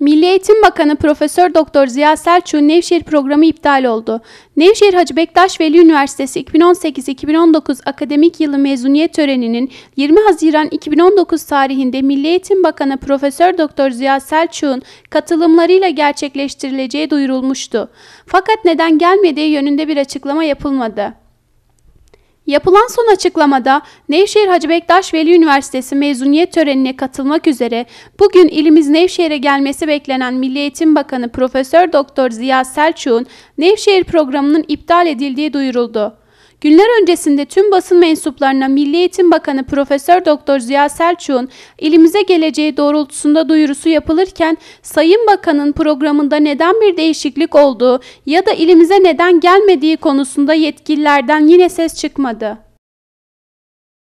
Milli Eğitim Bakanı Profesör Doktor Ziya Selçuk'un Nevşehir programı iptal oldu. Nevşehir Hacı Bektaş Veli Üniversitesi 2018-2019 akademik yılı mezuniyet töreninin 20 Haziran 2019 tarihinde Milli Eğitim Bakanı Profesör Doktor Ziya Selçuk'un katılımlarıyla gerçekleştirileceği duyurulmuştu. Fakat neden gelmediği yönünde bir açıklama yapılmadı. Yapılan son açıklamada Nevşehir Hacı Bektaş Veli Üniversitesi mezuniyet törenine katılmak üzere bugün ilimiz Nevşehir'e gelmesi beklenen Milli Eğitim Bakanı Profesör Doktor Ziya Selçuk'un Nevşehir programının iptal edildiği duyuruldu. Günler öncesinde tüm basın mensuplarına Milli Eğitim Bakanı Profesör Doktor Ziya Selçuk'un ilimize geleceği doğrultusunda duyurusu yapılırken Sayın Bakan'ın programında neden bir değişiklik olduğu ya da ilimize neden gelmediği konusunda yetkililerden yine ses çıkmadı.